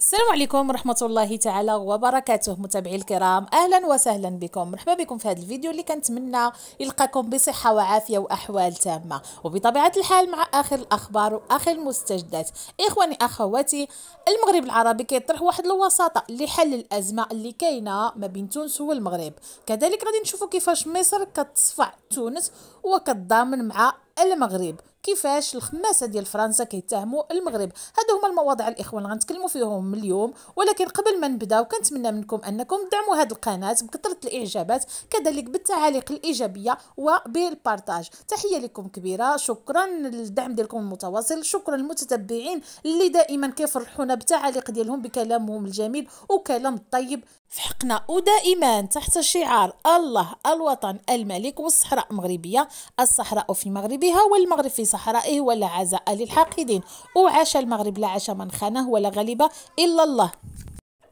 السلام عليكم ورحمة الله تعالى وبركاته متابعي الكرام أهلا وسهلا بكم مرحبا بكم في هذا الفيديو اللي كنتمنى يلقاكم بصحة وعافية وأحوال تامة وبطبيعة الحال مع آخر الأخبار وآخر المستجدات إخواني أخواتي المغرب العربي كيطرح واحد الوساطة لحل الأزمة اللي كاينة ما بين تونس والمغرب كذلك غادي نشوفوا كيفاش مصر كتصفع تونس وكتضامن مع المغرب كيفاش الخماسه ديال فرنسا كيتهموا المغرب هادو هما المواضيع الاخوان اللي غنتكلموا فيهم اليوم ولكن قبل ما نبداو كنتمنى منكم انكم تدعموا هذه القناه بكثره الاعجابات كذلك بالتعاليق الايجابيه وبالبارتاج تحيه لكم كبيره شكرا للدعم ديالكم المتواصل شكرا للمتتبعين اللي دائما كيفرحونا بالتعاليق ديالهم بكلامهم الجميل وكلام الطيب في حقنا ودائما تحت شعار الله الوطن الملك والصحراء المغربيه الصحراء في مغربها والمغرب في صحراء صحرائه ولا عزاء للحاقدين وعاش المغرب لا عاش من خانه ولا غلب إلا الله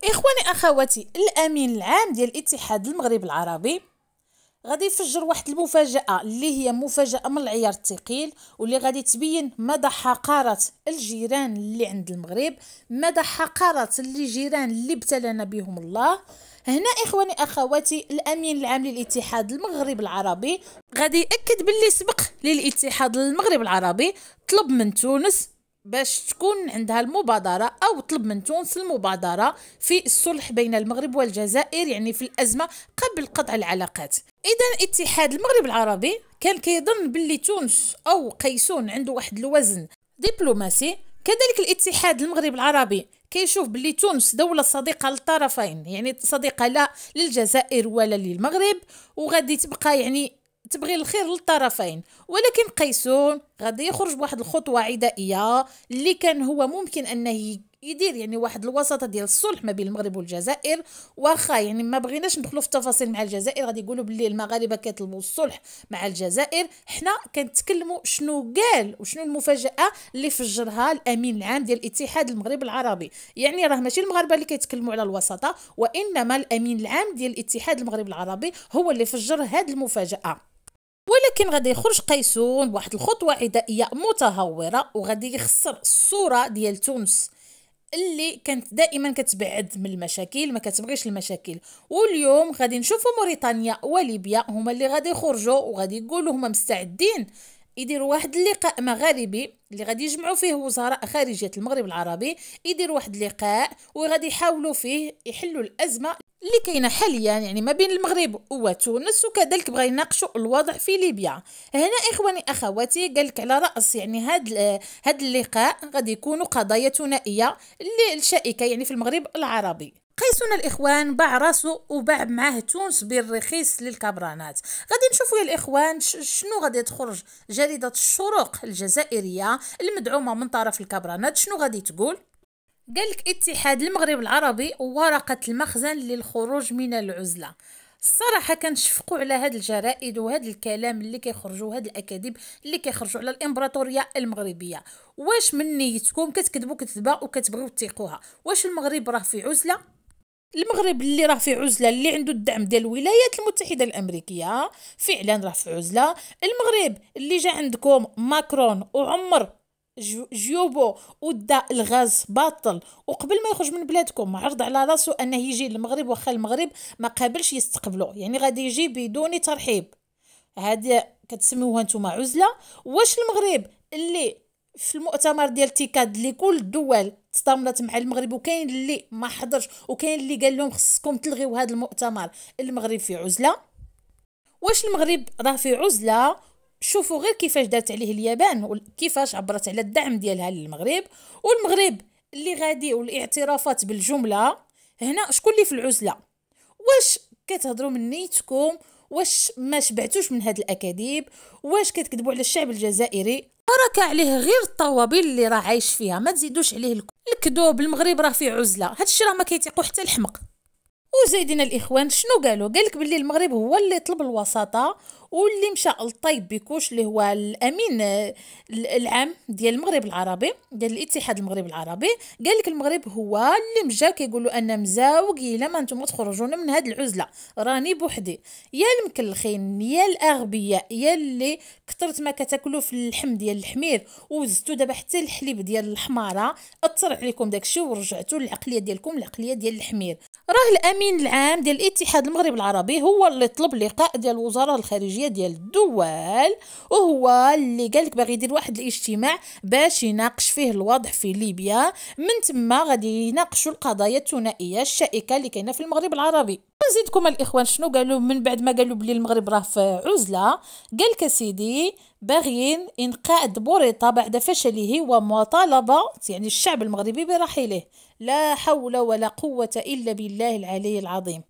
إخواني أخواتي الأمين العام ديال الاتحاد المغرب العربي غادي يفجر واحد المفاجاه اللي هي مفاجاه من العيار الثقيل واللي غادي تبين مدى حقاره الجيران اللي عند المغرب مدى حقاره الجيران اللي ابتلانا بهم الله هنا اخواني اخواتي الامين العام للاتحاد المغرب العربي غادي ياكد باللي سبق للاتحاد المغرب العربي طلب من تونس باش تكون عندها المبادرة أو طلب من تونس المبادرة في الصلح بين المغرب والجزائر يعني في الأزمة قبل قطع العلاقات إذا اتحاد المغرب العربي كان كيظن باللي تونس أو قيسون عنده واحد الوزن دبلوماسي كذلك الاتحاد المغرب العربي كيشوف باللي تونس دولة صديقة للطرفين يعني صديقة لا للجزائر ولا للمغرب وغادي تبقى يعني تبغي الخير للطرفين ولكن قيسون غادي يخرج بواحد الخطوه عدائيه اللي كان هو ممكن انه يدير يعني واحد الوساطه ديال الصلح ما بين المغرب والجزائر واخا يعني ما بغيناش ندخلوا في التفاصيل مع الجزائر غادي يقولوا باللي المغاربه كيطلبوا الصلح مع الجزائر حنا كنتكلموا شنو قال وشنو المفاجاه اللي فجرها الامين العام ديال اتحاد المغرب العربي يعني راه ماشي المغاربه اللي كيتكلموا على الوساطه وانما الامين العام ديال اتحاد المغرب العربي هو اللي فجر هذه المفاجاه ولكن غادي يخرج قيسون بواحد الخطوه عدائيه متهوره وغادي يخسر الصوره ديال تونس اللي كانت دائما كتبعد من المشاكل ما كتبغيش المشاكل واليوم غادي نشوفوا موريتانيا وليبيا هما اللي غادي يخرجوا وغادي يقولوا هما مستعدين يديروا واحد اللقاء مغاربي اللي غادي يجمعوا فيه وزراء خارجيه المغرب العربي يدير واحد اللقاء وغادي يحاولوا فيه يحلوا الازمه اللي كاينه حاليا يعني ما بين المغرب وتونس وكذلك بغا يناقشوا الوضع في ليبيا هنا اخواني اخواتي قالك على راس يعني هاد هاد اللقاء غادي يكونوا قضايا ثنائيه الشائكه يعني في المغرب العربي قيسونا الاخوان باع راسو وباع معاه تونس بالرخيص للكبرانات غادي نشوفوا يا الاخوان شنو غادي تخرج جريده الشروق الجزائريه المدعومه من طرف الكبرانات شنو غادي تقول قالك اتحاد المغرب العربي ورقه المخزن للخروج من العزله الصراحه كنشفقوا على هاد الجرائد وهاد الكلام اللي كيخرجوا هاد الاكاذيب اللي كيخرجوا على الامبراطوريه المغربيه واش من نيتكم كتكذبوا كذبه وكتبغيو تيقوها واش المغرب راه في عزله المغرب اللي راه في عزله اللي عنده الدعم ديال الولايات المتحده الامريكيه فعلا راه في عزله المغرب اللي جا عندكم ماكرون وعمر جيوبو ودا الغاز باطل وقبل ما يخرج من بلادكم عرض على راسو انه يجي للمغرب واخا المغرب ما قابلش يستقبلو يعني غادي يجي بدون ترحيب هذه كتسميوها نتوما عزله واش المغرب اللي في المؤتمر ديال تيكاد اللي كل الدول تضامنت مع المغرب وكاين اللي ما حضرش وكاين اللي قال لهم خصكم تلغيو هذا المؤتمر المغرب في عزله واش المغرب راه في عزله شوفوا غير كيفاش دارت عليه اليابان وكيفاش عبرت على الدعم ديالها للمغرب والمغرب اللي غادي والاعترافات بالجمله هنا شكون اللي في العزله واش كتهضروا من نيتكم واش ما شبعتوش من هاد الاكاذيب واش كتكذبوا على الشعب الجزائري راك عليه غير الطوابير اللي راه عايش فيها ما تزيدوش عليه الكذوب المغرب راه في عزله الشيء راه ما كيتيقو حتى الحمق وزيدنا الاخوان شنو قالوا قالك باللي المغرب هو اللي طلب الوساطه واللي مشى لطيب بيكوش اللي هو الامين العام ديال المغرب العربي ديال الاتحاد المغرب العربي قال لك المغرب هو اللي مجا كيقولوا انا مزاوق الا ما نتوما تخرجونا من هاد العزله راني بوحدي يا المكلخين يا الاغبياء يا اللي كثرت ما كتاكلوا في اللحم ديال الحمير وزدتوا دابا حتى الحليب ديال الحماره اثر عليكم داكشي ورجعتوا للعقليه ديالكم العقليه ديال الحمير راه الامين العام ديال الاتحاد المغرب العربي هو اللي طلب لقاء ديال الوزراء الخارجيه ديال الدول وهو اللي قال لك باغي يدير واحد الاجتماع باش يناقش فيه الوضع في ليبيا من تما غادي يناقشوا القضايا الثنائيه الشائكه اللي كاينه في المغرب العربي نزيدكم الاخوان شنو قالوا من بعد ما قالوا بلي المغرب راه في عزله قال كسيدي باغيين انقاذ بوريطا بعد فشله ومطالبه يعني الشعب المغربي برحيله لا حول ولا قوه الا بالله العلي العظيم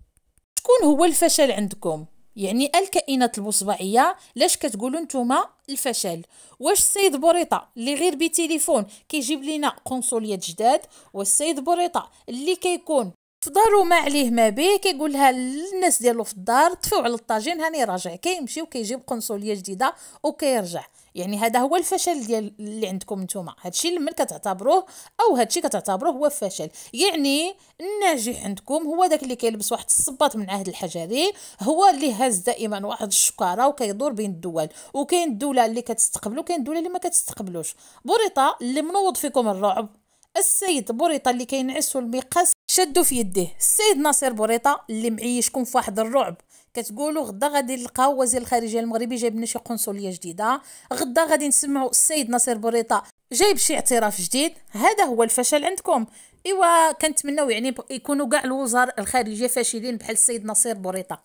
شكون هو الفشل عندكم يعني الكائنات البصبعيه لاش كتقولوا نتوما الفشل واش السيد بوريطا اللي غير بتليفون كيجيب لينا قنصليه جداد والسيد بوريطا اللي كيكون تضاروا ما عليه ما به كيقولها للناس ديالو في الدار طفيو على الطاجين هاني راجع كيمشي وكيجيب قنصليه جديده وكيرجع يعني هذا هو الفشل ديال اللي عندكم نتوما هادشي من كتعتبروه او هادشي كتعتبروه هو فشل يعني الناجح عندكم هو داك اللي كيلبس واحد الصباط من عهد الحجري هو اللي هاز دائما واحد الشكاره وكيدور بين الدول وكاين الدوله اللي كتستقبلو كاين الدوله اللي ما كتستقبلوش بوريطه اللي منوض فيكم الرعب السيد بوريطه اللي كينعسو المقاس شدو في يديه السيد ناصر بوريطه اللي معيشكم في واحد الرعب كتقولوا غدا غادي نلقاو وزير الخارجيه المغربي جايب لنا شي قنصليه جديده غدا غادي نسمعوا السيد ناصر بوريطه جايب شي اعتراف جديد هذا هو الفشل عندكم ايوا كنتمناو يعني يكونوا كاع الوزراء الخارجيه فاشلين بحال السيد ناصر بوريطه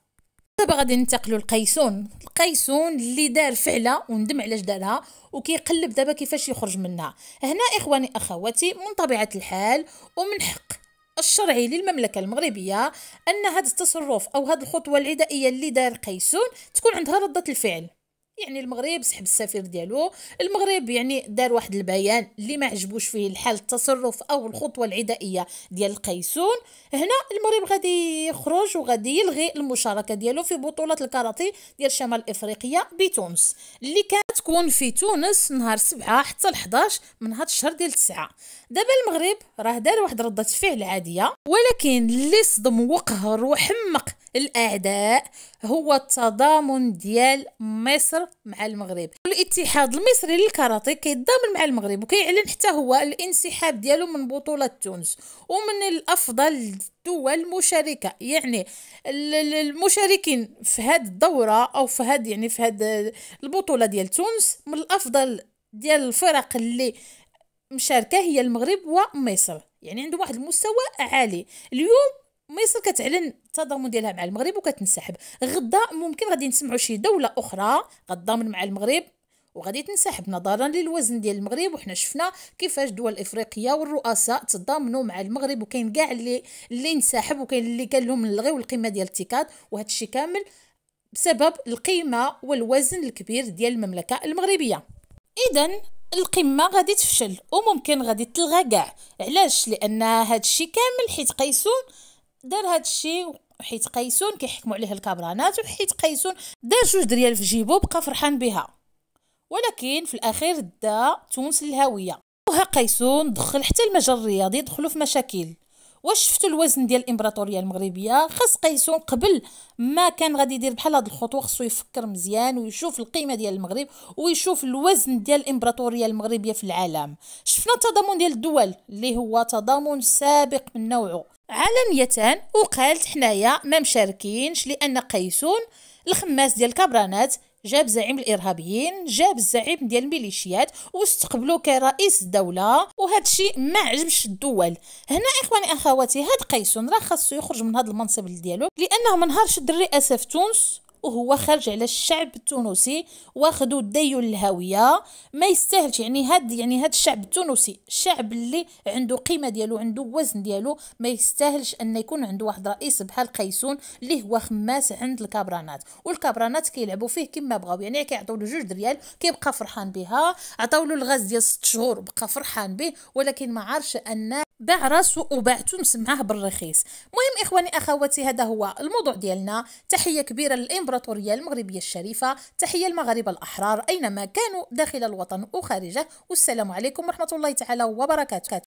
دابا غادي ننتقلوا لقيسون القيسون اللي دار فعله وندم علاش دارها وكيقلب دابا كيفاش يخرج منها هنا اخواني اخواتي من طبيعه الحال ومن حق الشرعي للمملكة المغربية أن هذا التصرف أو هذه الخطوة العدائية اللي دار قيسون تكون عندها ردة الفعل يعني المغرب سحب السفير ديالو المغرب يعني دار واحد البيان اللي ما عجبوش فيه الحال التصرف او الخطوه العدائيه ديال قيسون هنا المغرب غادي يخرج وغادي يلغي المشاركه ديالو في بطوله الكاراتي ديال شمال افريقيا بتونس اللي كان غتكون في تونس نهار سبعة حتى 11 من هاد الشهر ديال تسعة دابا المغرب راه دار واحد ردة فعل عادية ولكن اللي صدم وقهر وحمق الأعداء هو التضامن ديال مصر مع المغرب الاتحاد المصري للكاراتيه كيتضامن مع المغرب وكيعلن حتى هو الانسحاب ديالو من بطولة تونس ومن الأفضل الدول المشاركة يعني المشاركين في هاد الدورة أو في هاد يعني في هاد البطولة ديال تونس من الأفضل ديال الفرق اللي مشاركة هي المغرب ومصر يعني عندهم واحد المستوى عالي اليوم مصر كتعلن التضامن ديالها مع المغرب وكتنسحب غدا ممكن غادي نسمعوا شي دوله اخرى غتضامن مع المغرب وغادي تنسحب نظرا للوزن ديال المغرب وحنا شفنا كيفاش دول افريقيا والرؤساء تضامنوا مع المغرب وكاين كاع اللي اللي انسحب وكاين اللي قال لهم نلغيو القيمه ديال التيكات وهذا الشيء كامل بسبب القيمه والوزن الكبير ديال المملكه المغربيه اذا القمه غادي تفشل وممكن غادي تلغى كاع علاش لان هادشي كامل حيت قيسون دار هاد الشيء حيت قيسون كيحكموا عليه الكبرانات وحيت قيسون دار جوج دريال في جيبو بقى فرحان بها ولكن في الاخير دا تونس للهويه وها قيسون دخل حتى المجال الرياضي دخلوا في مشاكل واش شفتوا الوزن ديال الامبراطوريه المغربيه خاص قيسون قبل ما كان غادي يدير بحال هاد الخطوه خصو يفكر مزيان ويشوف القيمه ديال المغرب ويشوف الوزن ديال الامبراطوريه المغربيه في العالم شفنا التضامن ديال الدول اللي هو تضامن سابق من نوعه عالميا وقالت حنايا ما مشاركينش لان قيسون الخماس ديال كابرانات جاب زعيم الارهابيين جاب الزعيم ديال الميليشيات واستقبلوه كرئيس الدوله وهذا الشيء ما عجبش الدول هنا اخواني اخواتي هاد قيسون راه خاصو يخرج من هاد المنصب ديالو لانه منهارش نهارش الدري تونس وهو خارج على الشعب التونسي واخدو ديو الهويه ما يستاهلش يعني هاد يعني هاد الشعب التونسي الشعب اللي عنده قيمه ديالو عنده وزن ديالو ما يستاهلش ان يكون عنده واحد رئيس بحال قيسون اللي هو خماس عند الكابرانات والكابرانات كيلعبوا فيه كما بغاو يعني كيعطيو له جوج دريال كيبقى فرحان بها عطاو له الغاز ديال 6 شهور بقى فرحان به ولكن ما عارش ان باع راسو وباعتو مسمعاه بالرخيص مهم اخواني اخواتي هذا هو الموضوع ديالنا تحيه كبيره للامبراطوريه المغربيه الشريفه تحيه المغاربه الاحرار اينما كانوا داخل الوطن وخارجه والسلام عليكم ورحمه الله تعالى وبركاته